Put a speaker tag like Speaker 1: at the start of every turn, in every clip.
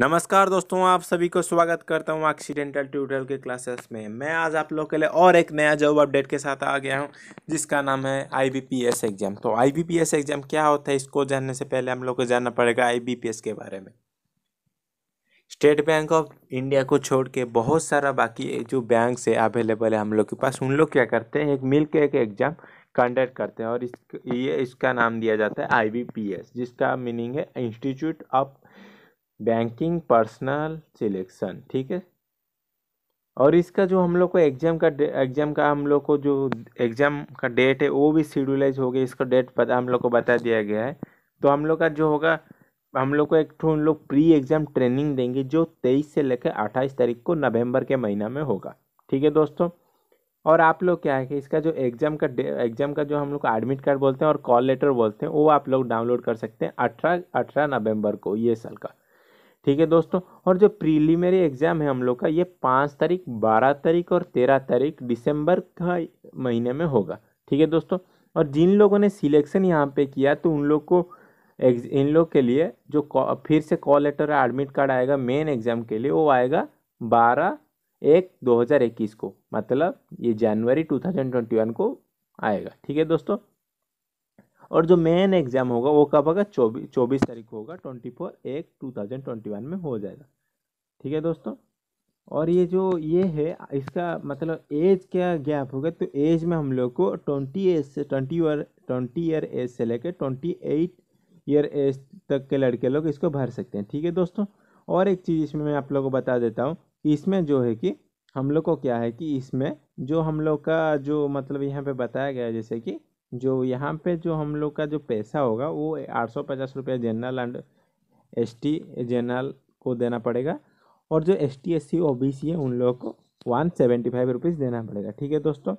Speaker 1: नमस्कार दोस्तों आप सभी को स्वागत करता हूं एक्सीडेंटल ट्यूटोरियल के क्लासेस में मैं आज आप लोग के लिए और एक नया जॉब अपडेट के साथ आ गया हूं जिसका नाम है आईबीपीएस एग्जाम तो आईबीपीएस एग्जाम क्या होता है इसको जानने से पहले हम लोग को जानना पड़ेगा आईबीपीएस के बारे में स्टेट बैंक ऑफ इंडिया को छोड़ के बहुत सारा बाकी जो बैंक से अवेलेबल है हम लोग के पास उन लोग क्या करते हैं एक मिल के एक एग्ज़ाम कंडक्ट करते हैं और इस ये इसका नाम दिया जाता है आई जिसका मीनिंग है institute of banking personnel selection ठीक है और इसका जो हम लोग को एग्जाम का एग्जाम का हम लोग को जो एग्जाम का डेट है वो भी शेड्यूलाइज हो गया इसका डेट पता हम लोग को बता दिया गया है तो हम लोग का जो होगा हम लोग को एक तो उन लोग प्री एग्ज़ाम ट्रेनिंग देंगे जो तेईस से लेकर अट्ठाईस तारीख को नवंबर के महीना में होगा ठीक है दोस्तों और आप लोग क्या है कि इसका जो एग्ज़ाम का एग्ज़ाम का जो हम लोग एडमिट कार्ड बोलते हैं और कॉल लेटर बोलते हैं वो आप लोग डाउनलोड कर सकते हैं अठारह अठारह नवंबर को ये साल का ठीक है दोस्तों और जो प्रीलिमिनरी एग्ज़ाम है हम लोग का ये पाँच तारीख बारह तारीख और तेरह तारीख दिसंबर का महीने में होगा ठीक है दोस्तों और जिन लोगों ने सिलेक्शन यहाँ पे किया तो उन लोग को इन लोग के लिए जो फिर से कॉल लेटर एडमिट कार्ड आएगा मेन एग्ज़ाम के लिए वो आएगा बारह एक दो हज़ार इक्कीस को मतलब ये जनवरी टू थाउजेंड ट्वेंटी वन को आएगा ठीक है दोस्तों और जो मेन एग्जाम होगा वो कब होगा चौबीस चौबीस तारीख को होगा ट्वेंटी फोर एक टू थाउजेंड ट्वेंटी वन में हो जाएगा ठीक है दोस्तों और ये जो ये है इसका मतलब एज क्या गैप होगा तो एज में हम लोग को ट्वेंटी एज से twenty year twenty year age से लेकर ट्वेंटी एट ईयर एज तक के लड़के लोग इसको भर सकते हैं ठीक है दोस्तों और एक चीज़ इसमें मैं आप लोगों को बता देता हूँ इसमें जो है कि हम लोग को क्या है कि इसमें जो हम लोग का जो मतलब यहाँ पे बताया गया है जैसे कि जो यहाँ पे जो हम लोग का जो पैसा होगा वो आठ सौ पचास रुपये general and S T general को देना पड़ेगा और जो S T S C O B C है उन लोगों को वन सेवेंटी फाइव रुपीज़ देना पड़ेगा ठीक है दोस्तों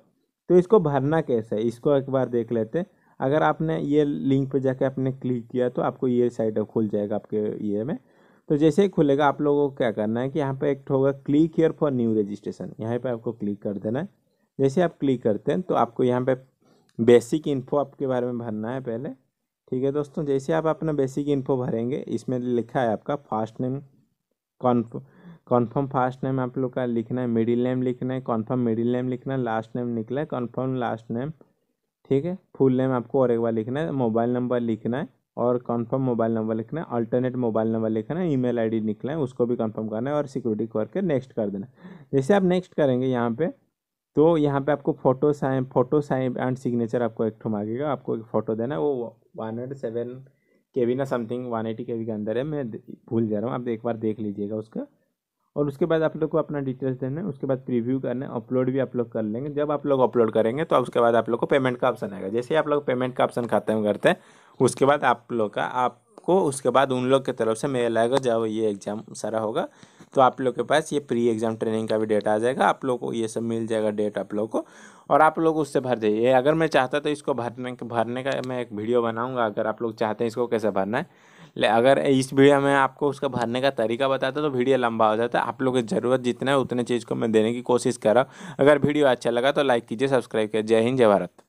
Speaker 1: तो इसको भरना कैसे है इसको एक बार देख लेते हैं अगर आपने ये लिंक पे जाके आपने क्लिक किया तो आपको ये साइट खुल जाएगा आपके ये में तो जैसे ही खुलेगा आप लोगों को क्या करना है कि यहाँ पे एक होगा click here for new registration यहाँ पे आपको क्लिक कर देना है जैसे आप क्लिक करते हैं तो आपको यहाँ पे बेसिक इन्फो आपके बारे में भरना है पहले ठीक है दोस्तों जैसे आप अपना बेसिक इन्फो भरेंगे इसमें लिखा है आपका फास्ट नेम कॉन्फ कॉन्फर्म फास्ट नेम आप लोग का लिखना है मिडिल नेम लिखना है कॉन्फर्म मिडिल नेम लिखना है लास्ट नेम निकला है कॉन्फर्म लास्ट नेम ठीक है फुल नेम आपको और एक बार लिखना है मोबाइल नंबर लिखना है और कन्फर्म मोबाइल नंबर लिखना है अल्टरनेट मोबाइल नंबर लिखना है ईमेल आईडी निकला है उसको भी कंफर्म करना है और सिक्योरिटी करके नेक्स्ट कर देना जैसे आप नेक्स्ट करेंगे यहाँ पे तो यहाँ पे आपको photo sign photo sign and signature आपको एक ठो मांगेगा आपको एक फ़ोटो देना है वो one hundred seven K B ना something one eighty K B के अंदर है मैं भूल जा रहा हूँ आप एक बार देख लीजिएगा उसका और उसके बाद आप लोग को अपना डिटेल्स देना है उसके बाद प्रीव्यू करना है अपलोड भी आप लोग कर लेंगे जब आप लोग अपलोड करेंगे तो उसके बाद आप लोग को पेमेंट का ऑप्शन आएगा जैसे ही आप लोग पेमेंट का ऑप्शन खाते हैं करते हैं उसके बाद आप लोग का आपको उसके बाद उन लोग की तरफ से मेल आएगा जब ये एग्ज़ाम सारा होगा तो आप लोग के पास ये प्री एग्ज़ाम ट्रेनिंग का भी डेटा आ जाएगा आप लोग को ये सब मिल जाएगा डेट आप लोग को और आप लोग उससे भर जाइए अगर मैं चाहता तो इसको भरने भरने का मैं एक वीडियो बनाऊँगा अगर आप लोग चाहते हैं इसको कैसे भरना है ले अगर इस वीडियो में आपको उसका भरने का तरीका बताता तो वीडियो लंबा हो जाता आप लोग की ज़रूरत जितना है उतने चीज़ को मैं देने की कोशिश कर रहा हूँ अगर वीडियो अच्छा लगा तो लाइक कीजिए सब्सक्राइब कीजिए जय हिंद जय भारत